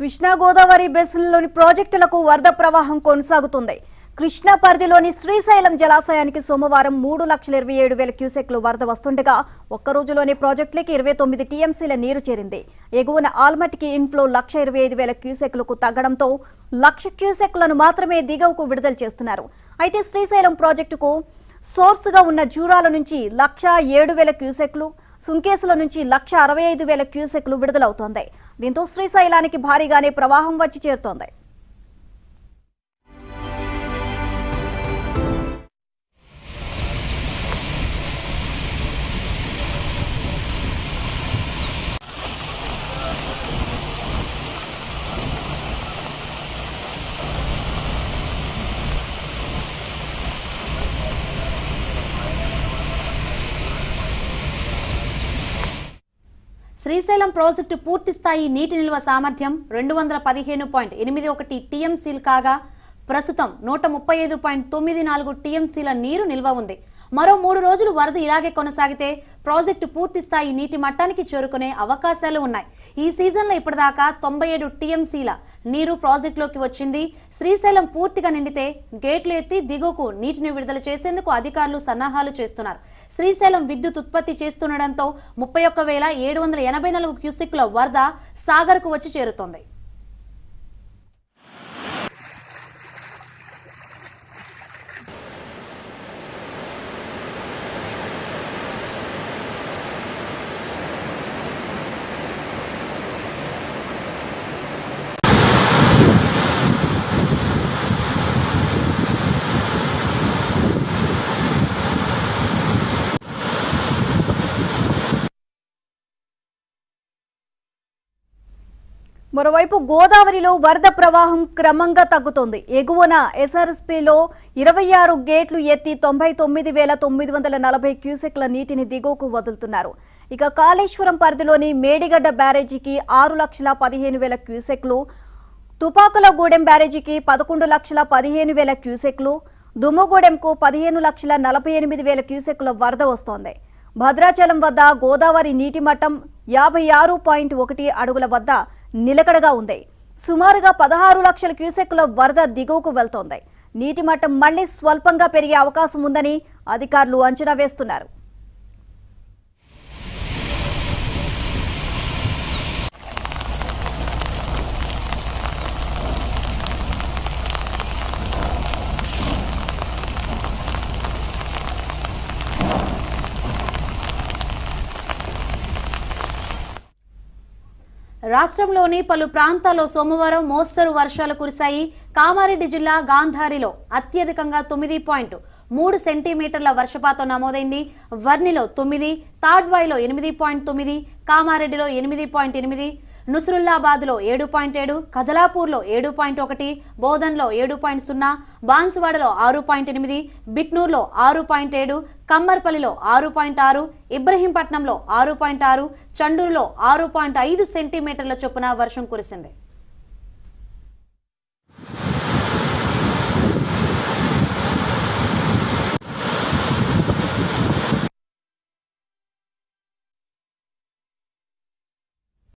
కృష్ణా గోదావరి బేసిన్లోని ప్రాజెక్టులకు వరద ప్రవాహం కొనసాగుతుంది కృష్ణా పరిధిలోని శ్రీశైలం జలాశయానికి సోమవారం మూడు లక్షల ఇరవై ఏడు వేల క్యూసెక్లు వరద వస్తుండగా ఒక్కరోజులోనే ప్రాజెక్టులకి ఇరవై తొమ్మిది టీఎంసీల నీరు చేరింది ఎగువన ఆల్మటికి ఇన్ఫ్లో లక్ష ఇరవై ఐదు వేల క్యూసెక్లకు తగ్గడంతో లక్ష క్యూసెక్లను మాత్రమే దిగవకు విడుదల చేస్తున్నారు అయితే శ్రీశైలం ప్రాజెక్టుకు సోర్స్గా ఉన్న జూరాల నుంచి లక్ష ఏడు వేల క్యూసెక్లు సుంకేసుల నుంచి లక్ష అరవై ఐదు వేల క్యూసెక్లు విడుదలవుతోంది దీంతో శ్రీశైలానికి భారీగానే ప్రవాహం వచ్చి చేరుతోంది శ్రీశైలం ప్రాజెక్టు పూర్తిస్థాయి నీటి నిల్వ సామర్థ్యం రెండు వందల పదిహేను పాయింట్ ఎనిమిది ఒకటి టీఎంసీలు కాగా ప్రస్తుతం నూట ముప్పై ఐదు పాయింట్ తొమ్మిది నాలుగు టీఎంసీల నీరు నిల్వ ఉంది మరో మూడు రోజులు వరద ఇలాగే కొనసాగితే ప్రాజెక్టు పూర్తి స్థాయి నీటి మట్టానికి చేరుకునే అవకాశాలు ఉన్నాయి ఈ సీజన్లో ఇప్పటిదాకా తొంభై ఏడు టీఎంసీల నీరు ప్రాజెక్టులోకి వచ్చింది శ్రీశైలం పూర్తిగా నిండితే గేట్లు ఎత్తి దిగువకు నీటిని విడుదల చేసేందుకు అధికారులు సన్నాహాలు చేస్తున్నారు శ్రీశైలం విద్యుత్ ఉత్పత్తి చేస్తుండటంతో ముప్పై ఒక్క వేల ఏడు వందల ఎనభై నాలుగు క్యూసెక్ల వరద సాగర్కు వచ్చి చేరుతోంది మరోవైపు గోదావరిలో వరద ప్రవాహం క్రమంగా తగ్గుతోంది ఎగువన ఎస్ఆర్ఎస్పీలో ఇరవై ఆరు గేట్లు ఎత్తి తొంభై తొమ్మిది వేల తొమ్మిది వందల నలభై క్యూసెక్ల నీటిని దిగువకు వదులుతున్నారు ఇక కాళేశ్వరం పరిధిలోని మేడిగడ్డ బ్యారేజీకి ఆరు లక్షల పదిహేను వేల క్యూసెక్లు తుపాకులగూడెం బ్యారేజీకి పదకొండు లక్షల పదిహేను వేల క్యూసెక్లు దుమ్ముగూడెంకు పదిహేను లక్షల నలభై ఎనిమిది వేల క్యూసెక్ల వరద వస్తోంది భద్రాచలం వద్ద గోదావరి నీటి మట్టం యాభై ఆరు పాయింట్ ఒకటి అడుగుల వద్ద నిలకడగా ఉంది సుమారుగా పదహారు లక్షల క్యూసెక్కుల వరద దిగువకు వెళ్తోంది నీటి మట్టం మళ్లీ స్వల్పంగా పెరిగే అవకాశం ఉందని అధికారులు అంచనా వేస్తున్నారు రాష్ట్రంలోని పలు ప్రాంతాల్లో సోమవారం మోస్తరు వర్షాలు కురిశాయి కామారెడ్డి జిల్లా గాంధారిలో అత్యధికంగా తొమ్మిది పాయింట్ మూడు సెంటీమీటర్ల వర్షపాతం నమోదైంది వర్నిలో తొమ్మిది తాడ్వాయిలో ఎనిమిది పాయింట్ తొమ్మిది కామారెడ్డిలో ఎనిమిది పాయింట్ ఎనిమిది నుసురుల్లాబాద్లో ఏడు పాయింట్ ఏడు లో ఏడు పాయింట్ ఒకటి బోధన్లో ఏడు పాయింట్ సున్నా బాన్సువాడలో ఆరు పాయింట్ ఎనిమిది బిక్నూర్లో ఆరు పాయింట్ ఏడు కమ్మర్పల్లిలో ఆరు పాయింట్ ఆరు ఇబ్రహీంపట్నంలో ఆరు పాయింట్ ఆరు చండూరులో ఆరు పాయింట్ ఐదు సెంటీమీటర్ల చొప్పున వర్షం కురిసింది